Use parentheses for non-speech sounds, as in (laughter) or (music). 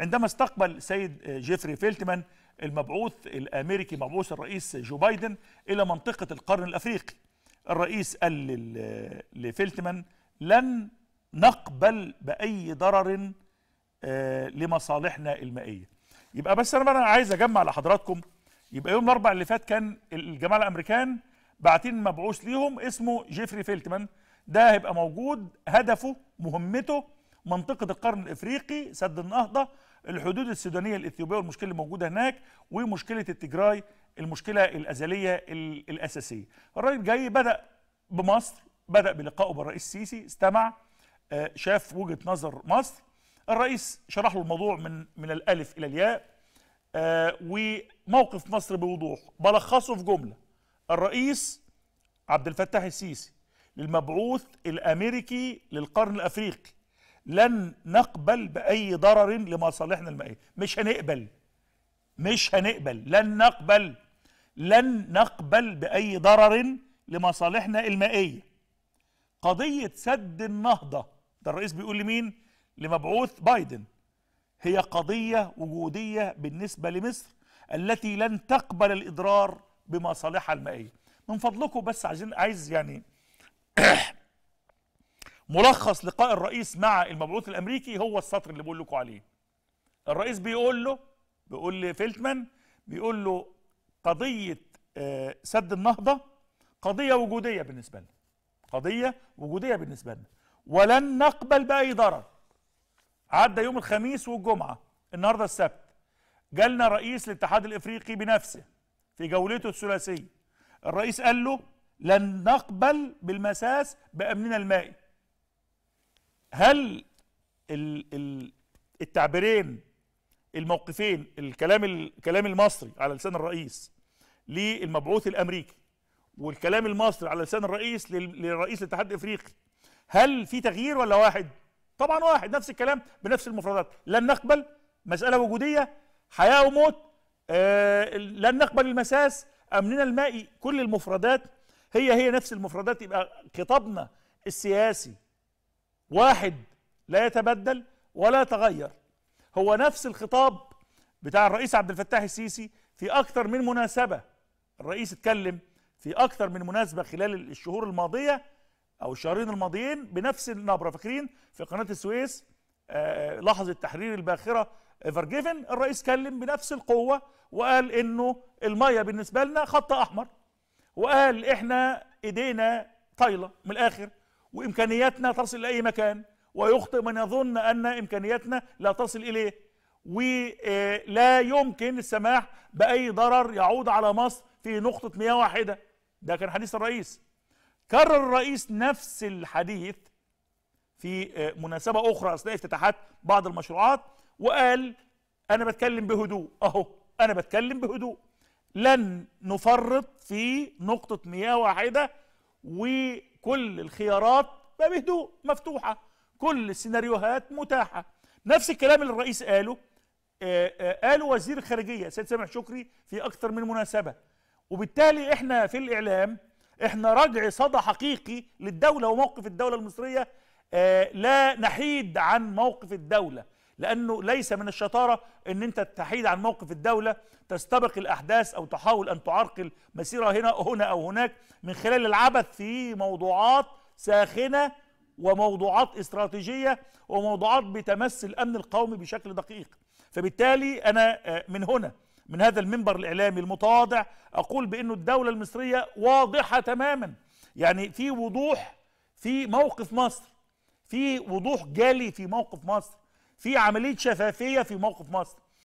عندما استقبل سيد جيفري فيلتمان المبعوث الامريكي مبعوث الرئيس جو بايدن الى منطقه القرن الافريقي الرئيس قال لفيلتمان لن نقبل باي ضرر آه، لمصالحنا المائيه يبقى بس انا بقى عايز اجمع لحضراتكم يبقى يوم الاربع اللي فات كان الجماعه الامريكان باعتين مبعوث ليهم اسمه جيفري فيلتمان ده هيبقى موجود هدفه مهمته منطقه القرن الافريقي سد النهضه الحدود السودانيه الاثيوبيه والمشكله اللي موجوده هناك ومشكله التجراي المشكله الازليه الاساسيه الراجل جاي بدا بمصر بدا بلقائه بالرئيس السيسي استمع آه، شاف وجهه نظر مصر الرئيس شرح له الموضوع من من الالف الى الياء آه، وموقف مصر بوضوح بلخصه في جمله الرئيس عبد الفتاح السيسي للمبعوث الامريكي للقرن الافريقي لن نقبل باي ضرر لمصالحنا المائيه مش هنقبل مش هنقبل لن نقبل لن نقبل باي ضرر لمصالحنا المائيه قضيه سد النهضه ده الرئيس بيقول لمين لمبعوث بايدن هي قضيه وجوديه بالنسبه لمصر التي لن تقبل الاضرار بمصالحها المائيه من فضلكم بس عايزين عايز يعني (clears throat) ملخص لقاء الرئيس مع المبعوث الامريكي هو السطر اللي بقول لكم عليه الرئيس بيقول له بيقول لفيلتمان بيقول له قضيه آه، سد النهضه قضيه وجوديه بالنسبه لنا قضيه وجوديه بالنسبه لنا ولن نقبل باي ضرر عدى يوم الخميس والجمعه النهارده السبت جالنا رئيس الاتحاد الافريقي بنفسه في جولته الثلاثيه الرئيس قال له لن نقبل بالمساس بامننا المائي هل التعبيرين الموقفين الكلام الكلام المصري على لسان الرئيس للمبعوث الامريكي والكلام المصري على لسان الرئيس لرئيس الاتحاد الافريقي هل في تغيير ولا واحد طبعا واحد نفس الكلام بنفس المفردات لن نقبل مساله وجوديه حياه وموت آه لن نقبل المساس امننا المائي كل المفردات هي هي نفس المفردات يبقى خطابنا السياسي واحد لا يتبدل ولا يتغير هو نفس الخطاب بتاع الرئيس عبد الفتاح السيسي في أكثر من مناسبة الرئيس اتكلم في أكثر من مناسبة خلال الشهور الماضية أو الشهرين الماضيين بنفس النبرة فاكرين في قناة السويس آه، آه، لحظة تحرير الباخرة ايفر جيفن الرئيس كلم بنفس القوة وقال إنه المية بالنسبة لنا خط أحمر وقال إحنا إيدينا طايلة من الآخر وامكانياتنا تصل لاي مكان ويخطئ من يظن ان امكانياتنا لا تصل اليه ولا آه، يمكن السماح باي ضرر يعود على مصر في نقطه مياه واحده ده كان حديث الرئيس كرر الرئيس نفس الحديث في آه، مناسبة أخرى أثناء افتتاحات بعض المشروعات وقال أنا بتكلم بهدوء أهو أنا بتكلم بهدوء لن نفرط في نقطة مياه واحدة و كل الخيارات بهدوء مفتوحه كل السيناريوهات متاحه نفس الكلام اللي الرئيس قاله قال آه، آه، قاله وزير الخارجيه سيد سامح شكري في اكثر من مناسبه وبالتالي احنا في الاعلام احنا رجع صدى حقيقي للدوله وموقف الدوله المصريه آه، لا نحيد عن موقف الدوله لأنه ليس من الشطارة أن أنت تحيد عن موقف الدولة تستبق الأحداث أو تحاول أن تعرقل مسيرة هنا أو هنا أو هناك من خلال العبث في موضوعات ساخنة وموضوعات استراتيجية وموضوعات بتمس الأمن القومي بشكل دقيق فبالتالي أنا آه، من هنا من هذا المنبر الإعلامي المتواضع أقول بأنه الدولة المصرية واضحة تماما يعني في وضوح في موقف مصر في وضوح جالي في موقف مصر في عمليه شفافيه في موقف مصر